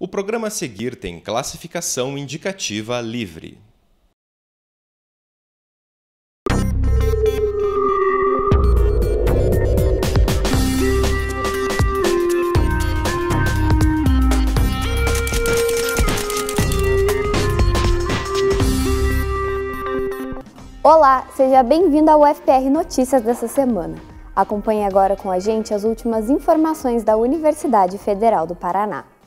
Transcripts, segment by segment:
O programa a seguir tem classificação indicativa livre. Olá, seja bem-vindo ao UFR Notícias dessa semana. Acompanhe agora com a gente as últimas informações da Universidade Federal do Paraná.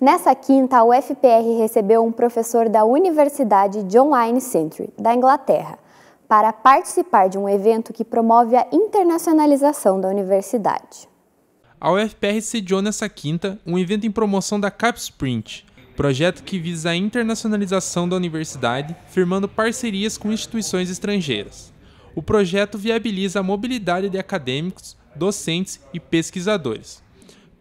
Nessa quinta, a UFPR recebeu um professor da Universidade John Wayne Century, da Inglaterra, para participar de um evento que promove a internacionalização da universidade. A UFPR sediou nessa quinta um evento em promoção da CAPSprint, projeto que visa a internacionalização da universidade, firmando parcerias com instituições estrangeiras. O projeto viabiliza a mobilidade de acadêmicos, docentes e pesquisadores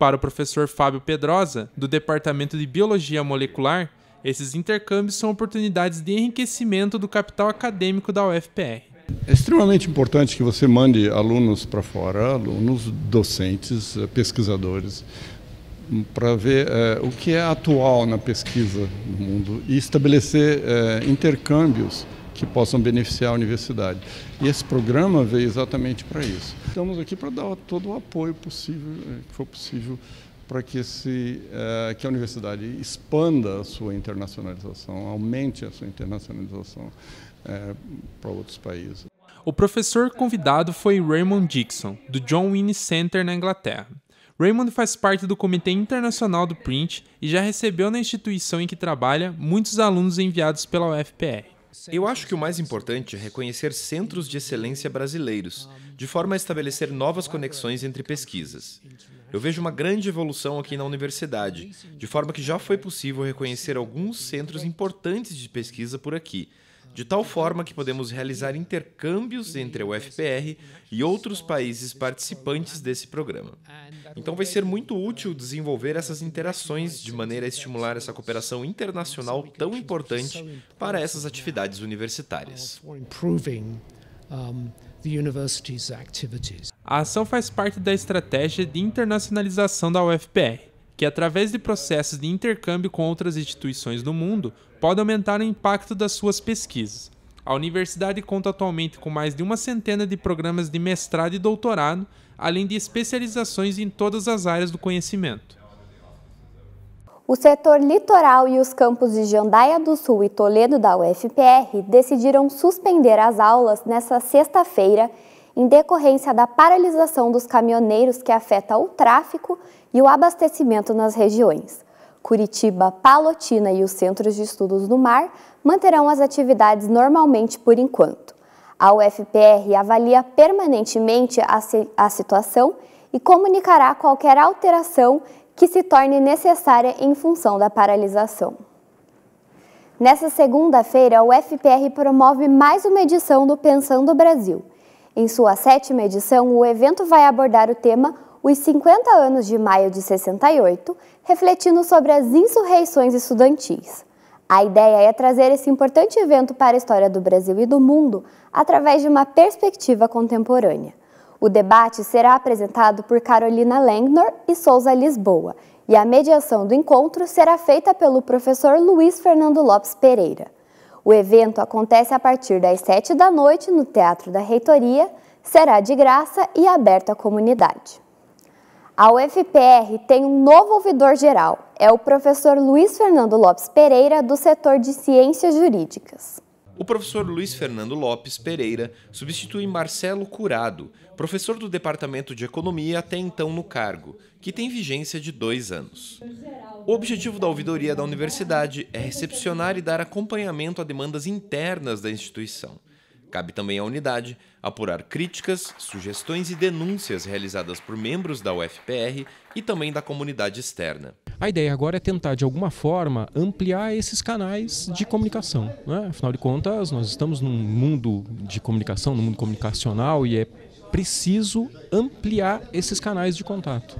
para o professor Fábio Pedrosa, do Departamento de Biologia Molecular, esses intercâmbios são oportunidades de enriquecimento do capital acadêmico da UFPR. É extremamente importante que você mande alunos para fora, alunos, docentes, eh, pesquisadores, para ver é, o que é atual na pesquisa do mundo e estabelecer é, intercâmbios que possam beneficiar a universidade. E esse programa veio exatamente para isso. Estamos aqui para dar todo o apoio possível, eh, que for possível, para que, esse, eh, que a universidade expanda a sua internacionalização, aumente a sua internacionalização eh, para outros países. O professor convidado foi Raymond Dixon, do John Winnie Center na Inglaterra. Raymond faz parte do Comitê Internacional do Print e já recebeu na instituição em que trabalha muitos alunos enviados pela UFPR. Eu acho que o mais importante é reconhecer centros de excelência brasileiros, de forma a estabelecer novas conexões entre pesquisas. Eu vejo uma grande evolução aqui na universidade, de forma que já foi possível reconhecer alguns centros importantes de pesquisa por aqui de tal forma que podemos realizar intercâmbios entre a UFPR e outros países participantes desse programa. Então vai ser muito útil desenvolver essas interações de maneira a estimular essa cooperação internacional tão importante para essas atividades universitárias. A ação faz parte da estratégia de internacionalização da UFPR que, através de processos de intercâmbio com outras instituições do mundo, pode aumentar o impacto das suas pesquisas. A universidade conta atualmente com mais de uma centena de programas de mestrado e doutorado, além de especializações em todas as áreas do conhecimento. O setor litoral e os campos de Jandaia do Sul e Toledo da UFPR decidiram suspender as aulas nesta sexta-feira em decorrência da paralisação dos caminhoneiros que afeta o tráfego e o abastecimento nas regiões. Curitiba, Palotina e os Centros de Estudos do Mar manterão as atividades normalmente por enquanto. A UFPR avalia permanentemente a, a situação e comunicará qualquer alteração que se torne necessária em função da paralisação. Nessa segunda-feira, a UFPR promove mais uma edição do Pensando Brasil. Em sua sétima edição, o evento vai abordar o tema Os 50 anos de maio de 68, refletindo sobre as insurreições estudantis. A ideia é trazer esse importante evento para a história do Brasil e do mundo através de uma perspectiva contemporânea. O debate será apresentado por Carolina Langnor e Souza Lisboa, e a mediação do encontro será feita pelo professor Luiz Fernando Lopes Pereira. O evento acontece a partir das 7 da noite no Teatro da Reitoria, será de graça e aberto à comunidade. A UFPR tem um novo ouvidor geral, é o professor Luiz Fernando Lopes Pereira, do setor de Ciências Jurídicas. O professor Luiz Fernando Lopes Pereira substitui Marcelo Curado, professor do Departamento de Economia até então no cargo, que tem vigência de dois anos. O objetivo da ouvidoria da universidade é recepcionar e dar acompanhamento a demandas internas da instituição. Cabe também à unidade apurar críticas, sugestões e denúncias realizadas por membros da UFPR e também da comunidade externa. A ideia agora é tentar, de alguma forma, ampliar esses canais de comunicação. Né? Afinal de contas, nós estamos num mundo de comunicação, num mundo comunicacional, e é preciso ampliar esses canais de contato.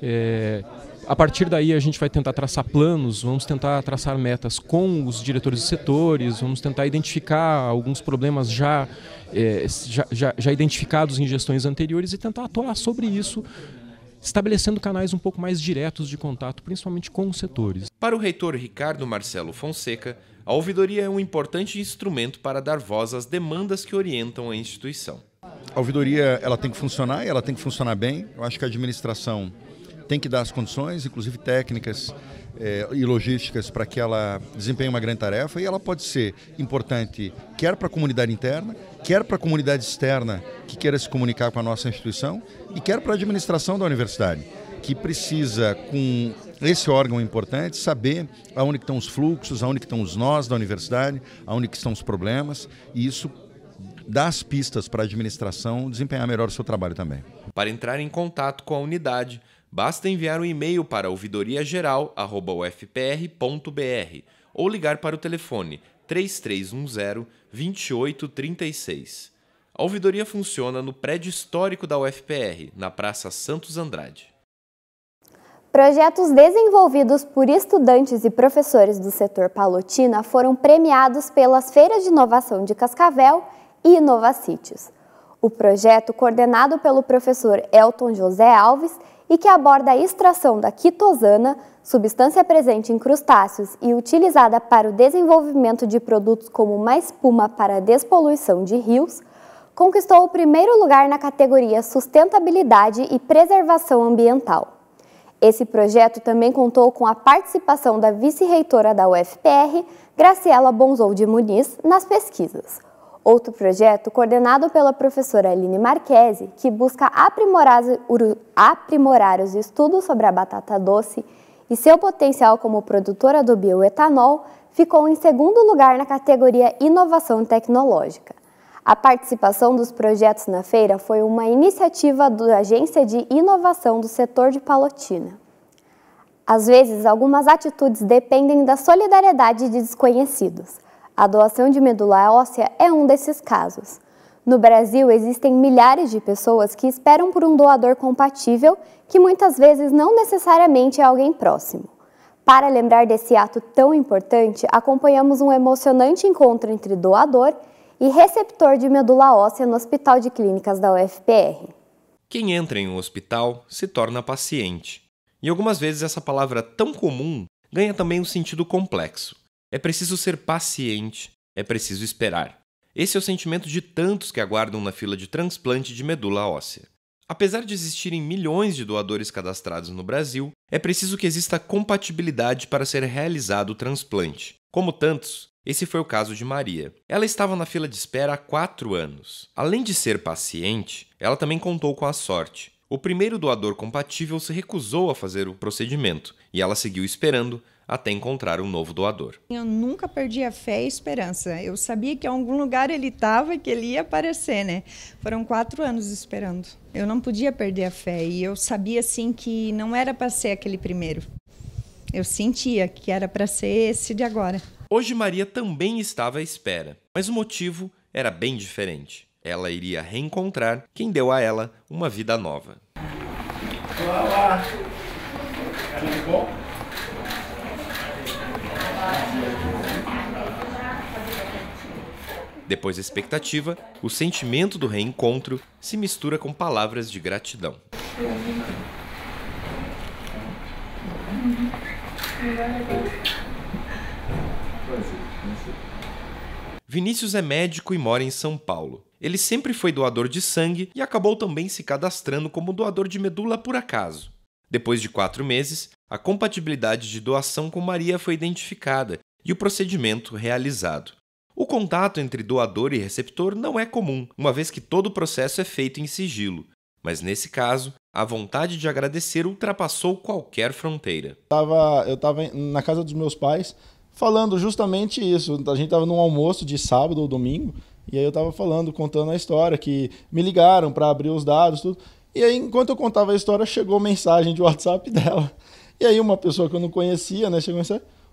É, a partir daí a gente vai tentar traçar planos, vamos tentar traçar metas com os diretores de setores, vamos tentar identificar alguns problemas já, é, já, já, já identificados em gestões anteriores e tentar atuar sobre isso estabelecendo canais um pouco mais diretos de contato, principalmente com os setores. Para o reitor Ricardo Marcelo Fonseca, a ouvidoria é um importante instrumento para dar voz às demandas que orientam a instituição. A ouvidoria ela tem que funcionar e ela tem que funcionar bem. Eu acho que a administração tem que dar as condições, inclusive técnicas eh, e logísticas, para que ela desempenhe uma grande tarefa e ela pode ser importante quer para a comunidade interna, quer para a comunidade externa que queira se comunicar com a nossa instituição e quer para a administração da universidade, que precisa, com esse órgão importante, saber aonde estão os fluxos, aonde estão os nós da universidade, aonde estão os problemas, e isso das as pistas para a administração desempenhar melhor o seu trabalho também. Para entrar em contato com a unidade, basta enviar um e-mail para ouvidoriageral.ufpr.br ou ligar para o telefone 3310 2836. A ouvidoria funciona no prédio histórico da UFPR, na Praça Santos Andrade. Projetos desenvolvidos por estudantes e professores do setor palotina foram premiados pelas Feiras de Inovação de Cascavel e O projeto, coordenado pelo professor Elton José Alves e que aborda a extração da quitosana, substância presente em crustáceos e utilizada para o desenvolvimento de produtos como uma espuma para a despoluição de rios, conquistou o primeiro lugar na categoria Sustentabilidade e Preservação Ambiental. Esse projeto também contou com a participação da vice-reitora da UFPR, Graciela Bonzou de Muniz, nas pesquisas. Outro projeto, coordenado pela professora Aline Marquese, que busca aprimorar, aprimorar os estudos sobre a batata doce e seu potencial como produtora do bioetanol, ficou em segundo lugar na categoria Inovação Tecnológica. A participação dos projetos na feira foi uma iniciativa da Agência de Inovação do Setor de Palotina. Às vezes, algumas atitudes dependem da solidariedade de desconhecidos. A doação de medula óssea é um desses casos. No Brasil, existem milhares de pessoas que esperam por um doador compatível, que muitas vezes não necessariamente é alguém próximo. Para lembrar desse ato tão importante, acompanhamos um emocionante encontro entre doador e receptor de medula óssea no Hospital de Clínicas da UFPR. Quem entra em um hospital se torna paciente. E algumas vezes essa palavra tão comum ganha também um sentido complexo. É preciso ser paciente, é preciso esperar. Esse é o sentimento de tantos que aguardam na fila de transplante de medula óssea. Apesar de existirem milhões de doadores cadastrados no Brasil, é preciso que exista compatibilidade para ser realizado o transplante. Como tantos, esse foi o caso de Maria. Ela estava na fila de espera há quatro anos. Além de ser paciente, ela também contou com a sorte. O primeiro doador compatível se recusou a fazer o procedimento e ela seguiu esperando até encontrar um novo doador. Eu nunca perdi a fé e a esperança. Eu sabia que em algum lugar ele estava e que ele ia aparecer, né? Foram quatro anos esperando. Eu não podia perder a fé e eu sabia, assim, que não era para ser aquele primeiro. Eu sentia que era para ser esse de agora. Hoje Maria também estava à espera, mas o motivo era bem diferente. Ela iria reencontrar quem deu a ela uma vida nova. Olá, olá. É bom? Depois da expectativa, o sentimento do reencontro se mistura com palavras de gratidão. Vinícius é médico e mora em São Paulo. Ele sempre foi doador de sangue e acabou também se cadastrando como doador de medula por acaso. Depois de quatro meses, a compatibilidade de doação com Maria foi identificada e o procedimento realizado. O contato entre doador e receptor não é comum, uma vez que todo o processo é feito em sigilo. Mas nesse caso, a vontade de agradecer ultrapassou qualquer fronteira. Tava, eu estava na casa dos meus pais falando justamente isso. A gente estava num almoço de sábado ou domingo, e aí eu estava falando, contando a história, que me ligaram para abrir os dados, tudo. E aí, enquanto eu contava a história, chegou mensagem de WhatsApp dela. E aí, uma pessoa que eu não conhecia, né, chegou e disse: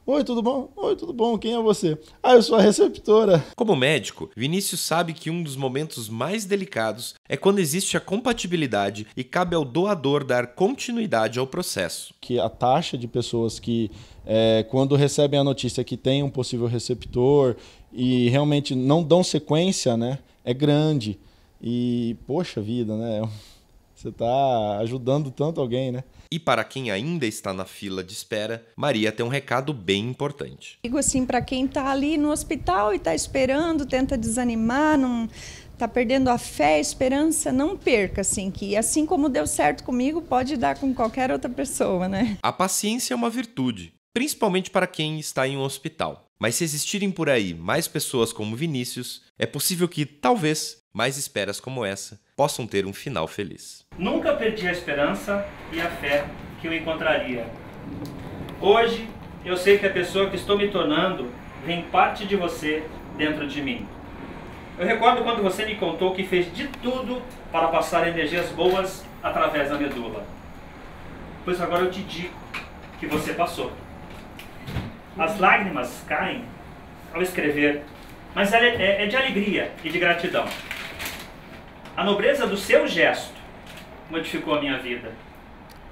Oi, tudo bom? Oi, tudo bom? Quem é você? Ah, eu sou a receptora. Como médico, Vinícius sabe que um dos momentos mais delicados é quando existe a compatibilidade e cabe ao doador dar continuidade ao processo. Que a taxa de pessoas que, é, quando recebem a notícia que tem um possível receptor e realmente não dão sequência, né, é grande. E, poxa vida, né? Você está ajudando tanto alguém, né? E para quem ainda está na fila de espera, Maria tem um recado bem importante. Digo assim, para quem está ali no hospital e está esperando, tenta desanimar, não tá perdendo a fé, a esperança, não perca, assim, que assim como deu certo comigo, pode dar com qualquer outra pessoa, né? A paciência é uma virtude, principalmente para quem está em um hospital. Mas se existirem por aí mais pessoas como Vinícius, é possível que, talvez, mais esperas como essa possam ter um final feliz. Nunca perdi a esperança e a fé que eu encontraria. Hoje eu sei que a pessoa que estou me tornando vem parte de você dentro de mim. Eu recordo quando você me contou que fez de tudo para passar energias boas através da medula. Pois agora eu te digo que você passou. As lágrimas caem ao escrever, mas é, é de alegria e de gratidão. A nobreza do seu gesto modificou a minha vida.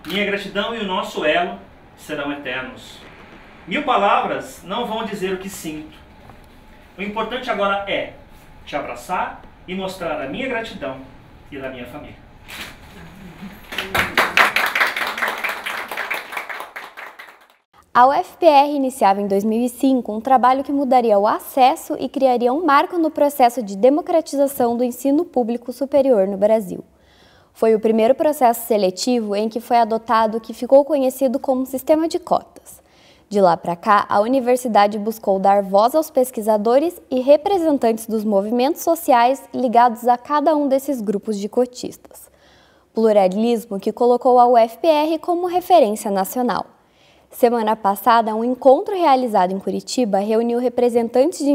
Minha gratidão e o nosso elo serão eternos. Mil palavras não vão dizer o que sinto. O importante agora é te abraçar e mostrar a minha gratidão e da minha família. A UFPR iniciava em 2005 um trabalho que mudaria o acesso e criaria um marco no processo de democratização do ensino público superior no Brasil. Foi o primeiro processo seletivo em que foi adotado o que ficou conhecido como sistema de cotas. De lá para cá, a universidade buscou dar voz aos pesquisadores e representantes dos movimentos sociais ligados a cada um desses grupos de cotistas. Pluralismo que colocou a UFPR como referência nacional. Semana passada, um encontro realizado em Curitiba reuniu representantes de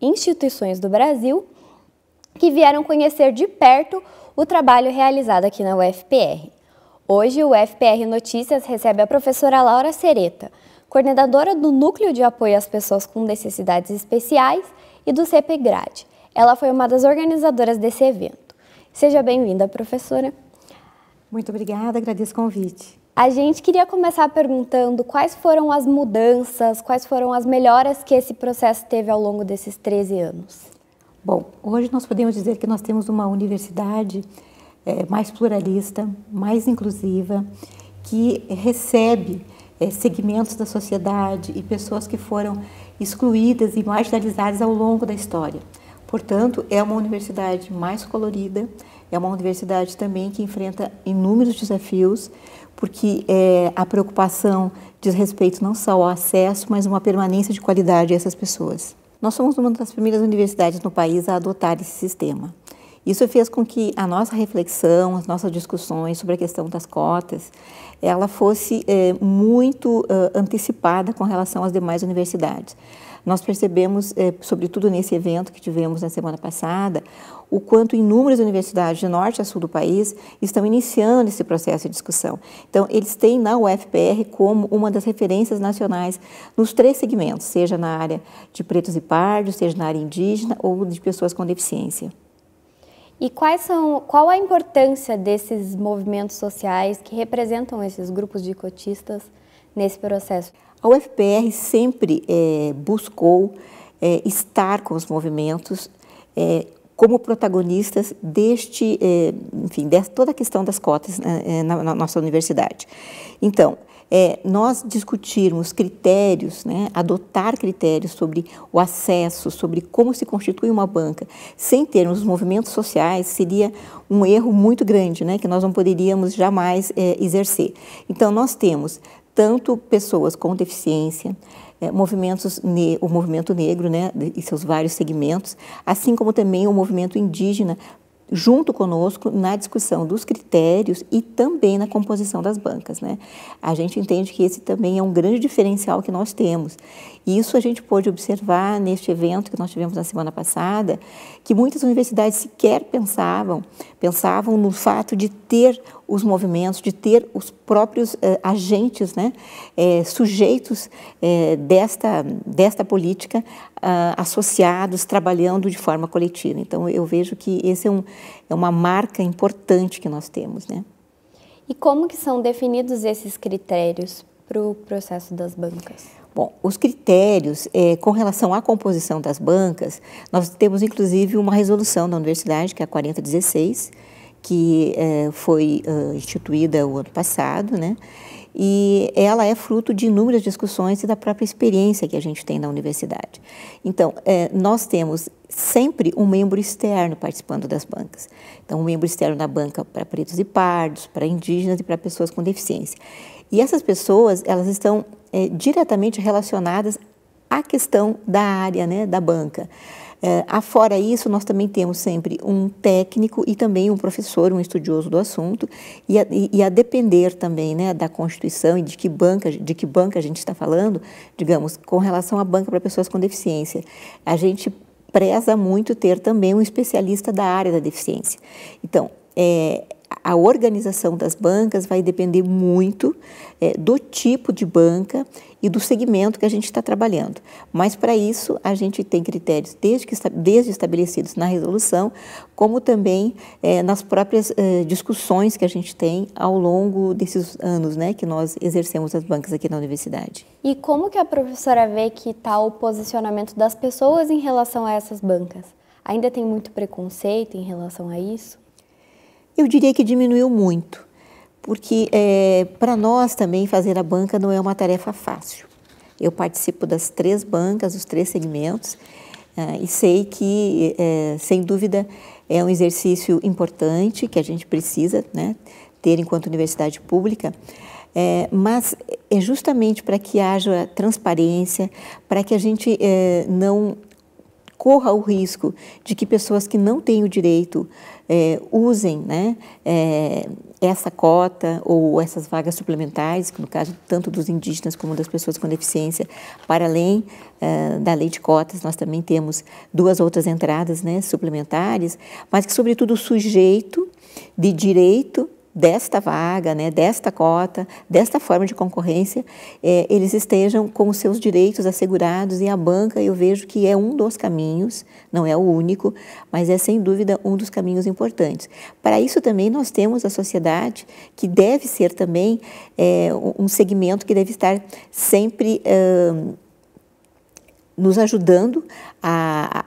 instituições do Brasil que vieram conhecer de perto o trabalho realizado aqui na UFPR. Hoje, o UFPR Notícias recebe a professora Laura Sereta, coordenadora do Núcleo de Apoio às Pessoas com Necessidades Especiais e do CPGRAD. Ela foi uma das organizadoras desse evento. Seja bem-vinda, professora. Muito obrigada, agradeço o convite. A gente queria começar perguntando quais foram as mudanças, quais foram as melhoras que esse processo teve ao longo desses 13 anos. Bom, hoje nós podemos dizer que nós temos uma universidade é, mais pluralista, mais inclusiva, que recebe é, segmentos da sociedade e pessoas que foram excluídas e marginalizadas ao longo da história. Portanto, é uma universidade mais colorida, é uma universidade também que enfrenta inúmeros desafios, porque é, a preocupação diz respeito não só ao acesso, mas uma permanência de qualidade a essas pessoas. Nós somos uma das primeiras universidades no país a adotar esse sistema. Isso fez com que a nossa reflexão, as nossas discussões sobre a questão das cotas, ela fosse é, muito eh, antecipada com relação às demais universidades. Nós percebemos, é, sobretudo nesse evento que tivemos na semana passada, o quanto inúmeras universidades de norte a sul do país estão iniciando esse processo de discussão. Então, eles têm na UFPR como uma das referências nacionais nos três segmentos, seja na área de pretos e pardos, seja na área indígena ou de pessoas com deficiência. E quais são, qual a importância desses movimentos sociais que representam esses grupos de cotistas nesse processo? A UFPR sempre é, buscou é, estar com os movimentos é, como protagonistas deste, é, enfim, de toda a questão das cotas né, é, na, na nossa universidade. Então, é, nós discutirmos critérios, né, adotar critérios sobre o acesso, sobre como se constitui uma banca, sem termos os movimentos sociais, seria um erro muito grande, né, que nós não poderíamos jamais é, exercer. Então, nós temos tanto pessoas com deficiência, é, movimentos o movimento negro né, e seus vários segmentos, assim como também o movimento indígena junto conosco na discussão dos critérios e também na composição das bancas. Né? A gente entende que esse também é um grande diferencial que nós temos. E isso a gente pôde observar neste evento que nós tivemos na semana passada, que muitas universidades sequer pensavam, pensavam no fato de ter os movimentos, de ter os próprios eh, agentes né, eh, sujeitos eh, desta, desta política ah, associados, trabalhando de forma coletiva. Então, eu vejo que esse é, um, é uma marca importante que nós temos. Né? E como que são definidos esses critérios para o processo das bancas? Bom, os critérios com relação à composição das bancas, nós temos inclusive uma resolução da universidade, que é a 4016, que é, foi instituída o ano passado, né? E ela é fruto de inúmeras discussões e da própria experiência que a gente tem na universidade. Então, é, nós temos sempre um membro externo participando das bancas. Então, um membro externo na banca para pretos e pardos, para indígenas e para pessoas com deficiência. E essas pessoas, elas estão é, diretamente relacionadas à questão da área, né, da banca. É, afora isso, nós também temos sempre um técnico e também um professor, um estudioso do assunto, e a, e a depender também né, da Constituição e de que, banca, de que banca a gente está falando, digamos, com relação à banca para pessoas com deficiência. A gente preza muito ter também um especialista da área da deficiência. Então, é, a organização das bancas vai depender muito é, do tipo de banca e do segmento que a gente está trabalhando. Mas para isso a gente tem critérios desde, que, desde estabelecidos na resolução, como também é, nas próprias é, discussões que a gente tem ao longo desses anos, né, que nós exercemos as bancas aqui na universidade. E como que a professora vê que está o posicionamento das pessoas em relação a essas bancas? Ainda tem muito preconceito em relação a isso? Eu diria que diminuiu muito, porque é, eh, para nós também fazer a banca não é uma tarefa fácil. Eu participo das três bancas, dos três segmentos, eh, e sei que, é, sem dúvida, é um exercício importante que a gente precisa né, ter enquanto universidade pública, é, mas é justamente para que haja transparência, para que a gente é, não corra o risco de que pessoas que não têm o direito é, usem né, é, essa cota ou essas vagas suplementares, no caso tanto dos indígenas como das pessoas com deficiência, para além é, da lei de cotas, nós também temos duas outras entradas né, suplementares, mas que, sobretudo, o sujeito de direito desta vaga, né, desta cota, desta forma de concorrência, é, eles estejam com os seus direitos assegurados e a banca eu vejo que é um dos caminhos, não é o único, mas é sem dúvida um dos caminhos importantes. Para isso também nós temos a sociedade que deve ser também é, um segmento que deve estar sempre nos ajudando a,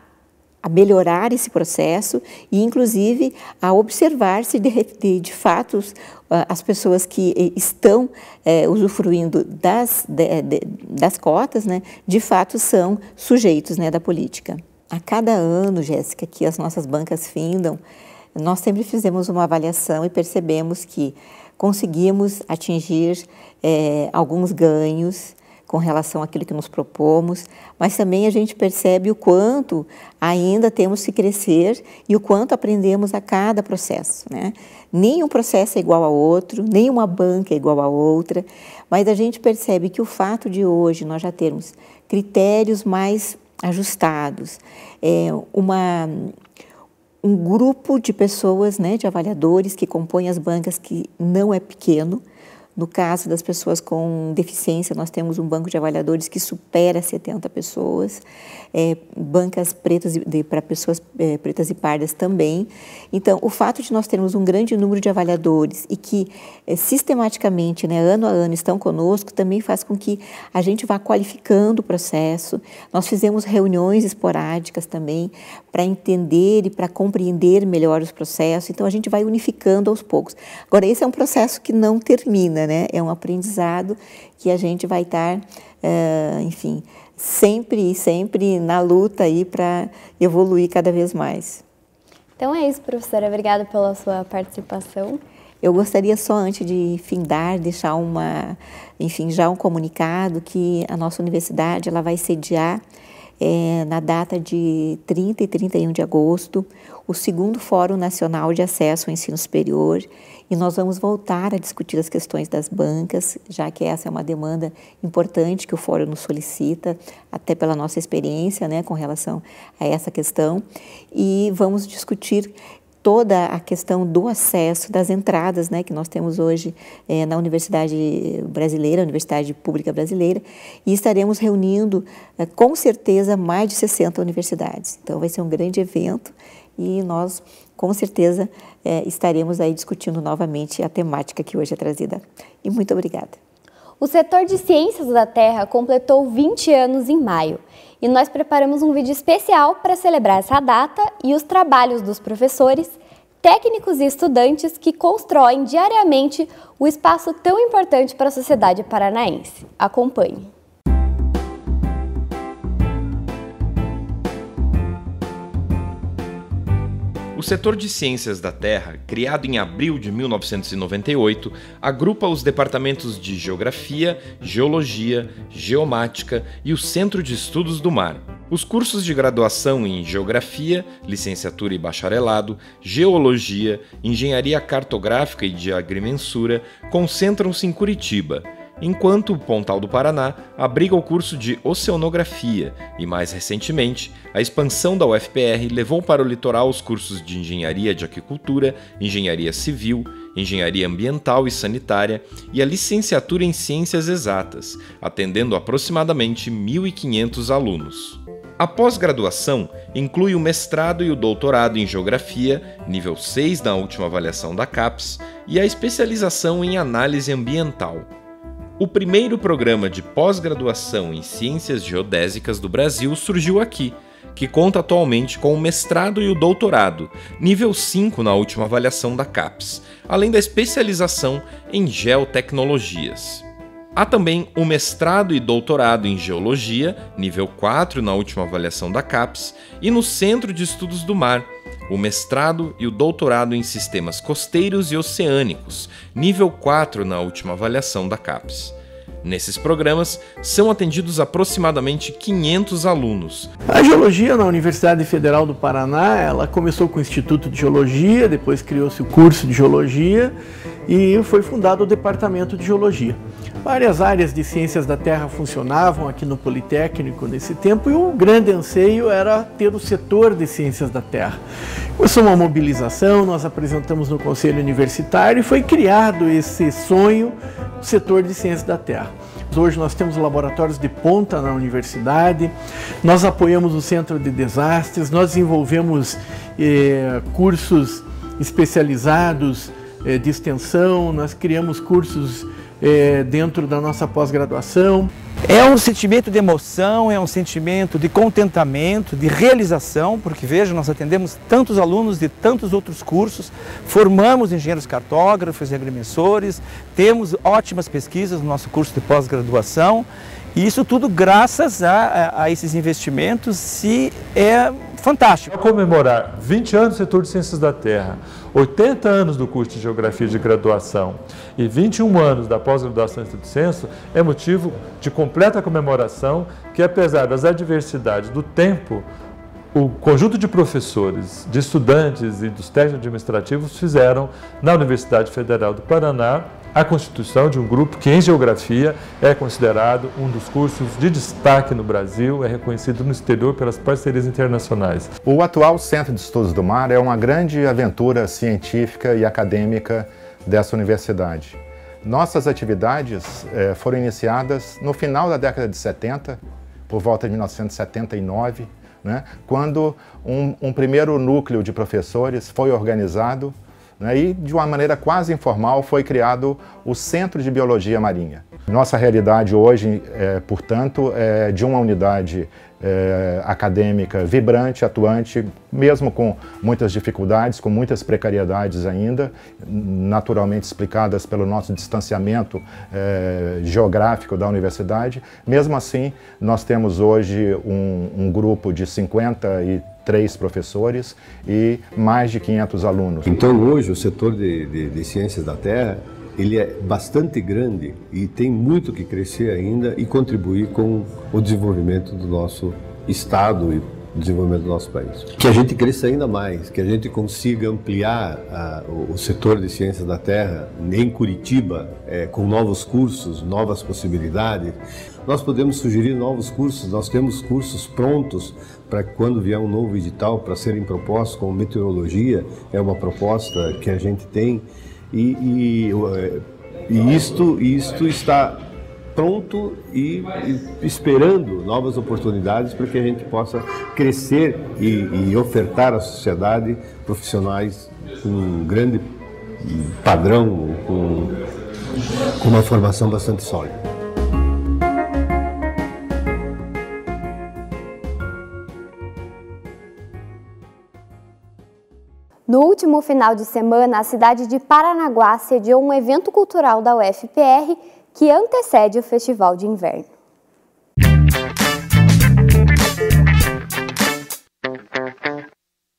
a melhorar esse processo e, inclusive, a observar se de, de, de fato ah, as pessoas que estão é, usufruindo das, de, de, das cotas, né, de fato são sujeitos né, da política. A cada ano, Jéssica, que as nossas bancas findam, nós sempre fizemos uma avaliação e percebemos que conseguimos atingir é, alguns ganhos com relação àquilo que nos propomos, mas também a gente percebe o quanto ainda temos que crescer e o quanto aprendemos a cada processo. Né? Nenhum processo é igual a outro, nenhuma banca é igual a outra, mas a gente percebe que o fato de hoje nós já termos critérios mais ajustados, é, uma um grupo de pessoas, né, de avaliadores que compõem as bancas que não é pequeno, no caso das pessoas com deficiência, nós temos um banco de avaliadores que supera 70 pessoas, é, bancas pretas para pessoas é, pretas e pardas também. Então, o fato de nós termos um grande número de avaliadores e que é, sistematicamente, né, ano a ano, estão conosco, também faz com que a gente vá qualificando o processo. Nós fizemos reuniões esporádicas também para entender e para compreender melhor os processos. Então, a gente vai unificando aos poucos. Agora, esse é um processo que não termina né? É um aprendizado que a gente vai estar, eh, enfim, sempre e sempre na luta aí para evoluir cada vez mais. Então é isso, professora. Obrigada pela sua participação. Eu gostaria só antes de findar deixar uma, enfim, já um comunicado que a nossa universidade ela vai sediar é, na data de 30 e 31 de agosto, o segundo Fórum Nacional de Acesso ao Ensino Superior, e nós vamos voltar a discutir as questões das bancas, já que essa é uma demanda importante que o Fórum nos solicita, até pela nossa experiência né, com relação a essa questão, e vamos discutir toda a questão do acesso, das entradas né, que nós temos hoje é, na Universidade Brasileira, Universidade Pública Brasileira, e estaremos reunindo é, com certeza mais de 60 universidades. Então vai ser um grande evento e nós com certeza é, estaremos aí discutindo novamente a temática que hoje é trazida. E muito obrigada. O setor de ciências da Terra completou 20 anos em maio e nós preparamos um vídeo especial para celebrar essa data e os trabalhos dos professores, técnicos e estudantes que constroem diariamente o espaço tão importante para a sociedade paranaense. Acompanhe! O setor de ciências da Terra, criado em abril de 1998, agrupa os departamentos de Geografia, Geologia, Geomática e o Centro de Estudos do Mar. Os cursos de graduação em Geografia, Licenciatura e Bacharelado, Geologia, Engenharia Cartográfica e de Agrimensura concentram-se em Curitiba enquanto o Pontal do Paraná abriga o curso de Oceanografia e, mais recentemente, a expansão da UFPR levou para o litoral os cursos de Engenharia de Aquicultura, Engenharia Civil, Engenharia Ambiental e Sanitária e a Licenciatura em Ciências Exatas, atendendo aproximadamente 1.500 alunos. A pós-graduação inclui o mestrado e o doutorado em Geografia, nível 6 da última avaliação da CAPES, e a especialização em Análise Ambiental, o primeiro programa de pós-graduação em Ciências Geodésicas do Brasil surgiu aqui, que conta atualmente com o mestrado e o doutorado, nível 5 na última avaliação da CAPES, além da especialização em geotecnologias. Há também o mestrado e doutorado em Geologia, nível 4 na última avaliação da CAPES, e no Centro de Estudos do Mar, o mestrado e o doutorado em sistemas costeiros e oceânicos, nível 4 na última avaliação da CAPES. Nesses programas, são atendidos aproximadamente 500 alunos. A geologia na Universidade Federal do Paraná, ela começou com o Instituto de Geologia, depois criou-se o curso de geologia e foi fundado o Departamento de Geologia. Várias áreas de ciências da terra funcionavam aqui no Politécnico nesse tempo e o grande anseio era ter o setor de ciências da terra. Começou uma mobilização, nós apresentamos no Conselho Universitário e foi criado esse sonho do setor de ciências da terra. Hoje nós temos laboratórios de ponta na universidade, nós apoiamos o Centro de Desastres, nós desenvolvemos eh, cursos especializados eh, de extensão, nós criamos cursos é, dentro da nossa pós-graduação. É um sentimento de emoção, é um sentimento de contentamento, de realização, porque veja, nós atendemos tantos alunos de tantos outros cursos, formamos engenheiros cartógrafos e agrimensores, temos ótimas pesquisas no nosso curso de pós-graduação, e isso tudo graças a, a, a esses investimentos e é fantástico. Para comemorar 20 anos do setor de Ciências da Terra, 80 anos do curso de Geografia de graduação e 21 anos da pós-graduação em estudo de censo é motivo de completa comemoração que, apesar das adversidades do tempo, o conjunto de professores, de estudantes e dos técnicos administrativos fizeram na Universidade Federal do Paraná a constituição de um grupo que, em geografia, é considerado um dos cursos de destaque no Brasil, é reconhecido no exterior pelas parcerias internacionais. O atual Centro de Estudos do Mar é uma grande aventura científica e acadêmica dessa universidade. Nossas atividades eh, foram iniciadas no final da década de 70, por volta de 1979, né, quando um, um, primeiro núcleo de professores foi organizado né, e, de uma maneira quase informal, foi criado o Centro de Biologia Marinha. Nossa realidade hoje, é, portanto, é de uma unidade é, acadêmica vibrante, atuante, mesmo com muitas dificuldades, com muitas precariedades ainda, naturalmente explicadas pelo nosso distanciamento é, geográfico da universidade. Mesmo assim, nós temos hoje um, um grupo de 53 professores e mais de 500 alunos. Então, hoje, o setor de, de, de ciências da terra ele é bastante grande e tem muito que crescer ainda e contribuir com o desenvolvimento do nosso Estado e desenvolvimento do nosso país. Que a gente cresça ainda mais, que a gente consiga ampliar a, ah, o, o, setor de ciências da terra em Curitiba, é, com novos cursos, novas possibilidades. Nós podemos sugerir novos cursos, nós temos cursos prontos para quando vier um novo edital para serem propostos, como meteorologia é uma proposta que a gente tem e, e, é, e isto, isto está pronto e, e, esperando novas oportunidades para que a gente possa crescer e, e ofertar à sociedade profissionais com um grande padrão, com, com uma formação bastante sólida. No último final de semana, a cidade de Paranaguá sediou um evento cultural da UFPR que antecede o Festival de Inverno.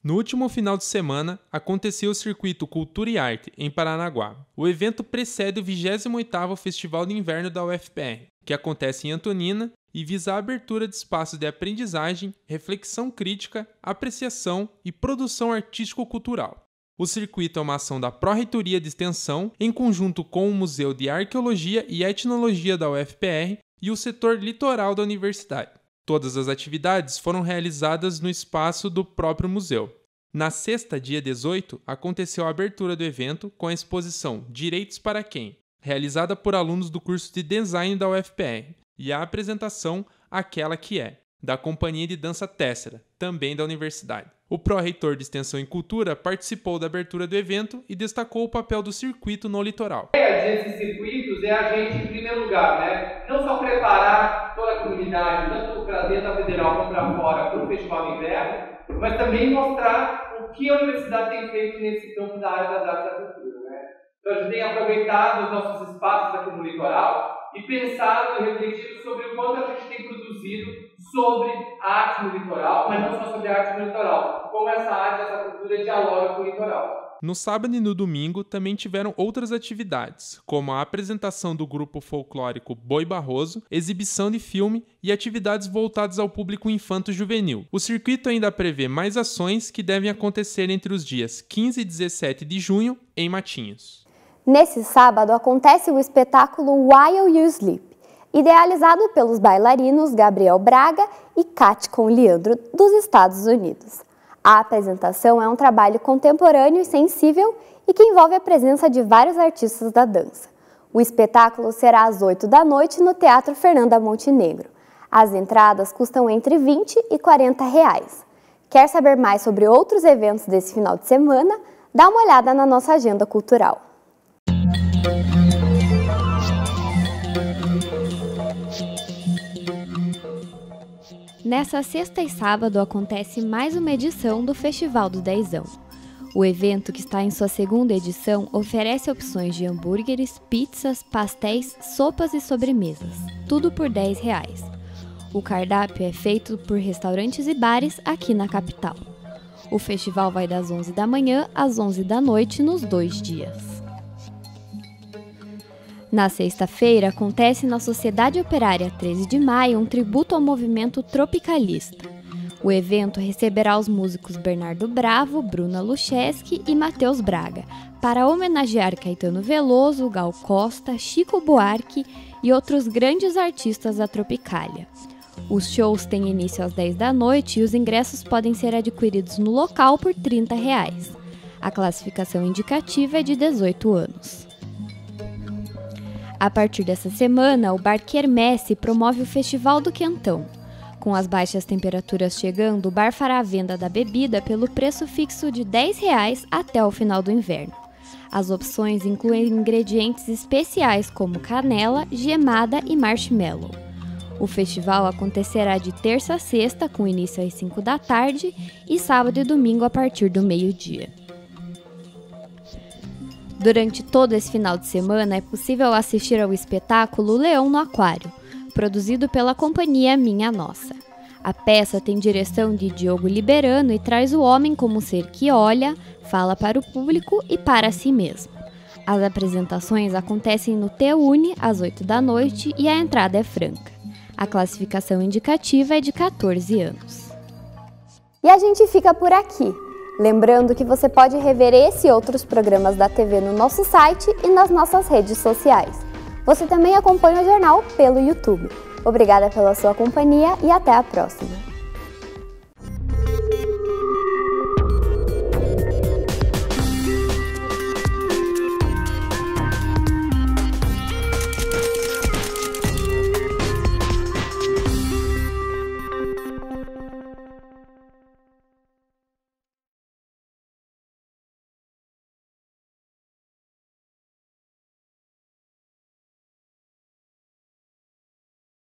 No último final de semana, aconteceu o Circuito Cultura e Arte, em Paranaguá. O evento precede o 28º Festival de Inverno da UFPR, que acontece em Antonina e visa a abertura de espaços de aprendizagem, reflexão crítica, apreciação e produção artístico-cultural. O circuito é uma ação da Pró-Reitoria de Extensão, em conjunto com o Museu de Arqueologia e Etnologia da UFPR e o setor litoral da universidade. Todas as atividades foram realizadas no espaço do próprio museu. Na sexta, dia 18, aconteceu a abertura do evento com a exposição Direitos para Quem, realizada por alunos do curso de Design da UFPR e a apresentação aquela que é, da Companhia de Dança Tessera, também da universidade. O pró-reitor de Extensão e Cultura participou da abertura do evento e destacou o papel do circuito no litoral. A ideia desses circuitos é a gente, em primeiro lugar, né, não só preparar toda a comunidade, tanto para dentro da federal como para fora, para o Festival de Inverno, mas também mostrar o que a universidade tem feito nesse campo da área das artes da cultura. Né? Então, a gente tem aproveitado os nossos espaços aqui no litoral e pensado e refletido sobre o quanto a gente tem produzido sobre a arte no litoral, mas não só sobre a arte no litoral, como essa arte, essa cultura dialoga com o litoral. No sábado e no domingo também tiveram outras atividades, como a apresentação do grupo folclórico Boi Barroso, exibição de filme e atividades voltadas ao público infanto-juvenil. O circuito ainda prevê mais ações que devem acontecer entre os dias 15 e 17 de junho em Matinhos. Nesse sábado acontece o espetáculo While You Sleep, idealizado pelos bailarinos Gabriel Braga e Kat com Leandro, dos Estados Unidos. A apresentação é um trabalho contemporâneo e sensível e que envolve a presença de vários artistas da dança. O espetáculo será às 8 da noite no Teatro Fernanda Montenegro. As entradas custam entre 20 e 40 reais. Quer saber mais sobre outros eventos desse final de semana? Dá uma olhada na nossa agenda cultural. Nessa sexta e sábado acontece mais uma edição do Festival do Dezão. O evento, que está em sua segunda edição, oferece opções de hambúrgueres, pizzas, pastéis, sopas e sobremesas, tudo por R$ 10 reais. O cardápio é feito por restaurantes e bares aqui na capital. O festival vai das 11 da manhã às 11 da noite nos dois dias. Na sexta-feira, acontece na Sociedade Operária 13 de Maio um tributo ao movimento tropicalista. O evento receberá os músicos Bernardo Bravo, Bruna Lucheschi e Matheus Braga, para homenagear Caetano Veloso, Gal Costa, Chico Buarque e outros grandes artistas da Tropicália. Os shows têm início às 10 da noite e os ingressos podem ser adquiridos no local por R$ 30. Reais. A classificação indicativa é de 18 anos. A partir dessa semana, o Bar Quermesse promove o Festival do Quentão. Com as baixas temperaturas chegando, o bar fará a venda da bebida pelo preço fixo de R$ 10,00 até o final do inverno. As opções incluem ingredientes especiais como canela, gemada e marshmallow. O festival acontecerá de terça a sexta, com início às 5 da tarde, e sábado e domingo a partir do meio-dia. Durante todo esse final de semana é possível assistir ao espetáculo Leão no Aquário, produzido pela companhia Minha Nossa. A peça tem direção de Diogo Liberano e traz o homem como ser que olha, fala para o público e para si mesmo. As apresentações acontecem no Teune às 8 da noite e a entrada é franca. A classificação indicativa é de 14 anos. E a gente fica por aqui. Lembrando que você pode rever esse e outros programas da TV no nosso site e nas nossas redes sociais. Você também acompanha o jornal pelo YouTube. Obrigada pela sua companhia e até a próxima!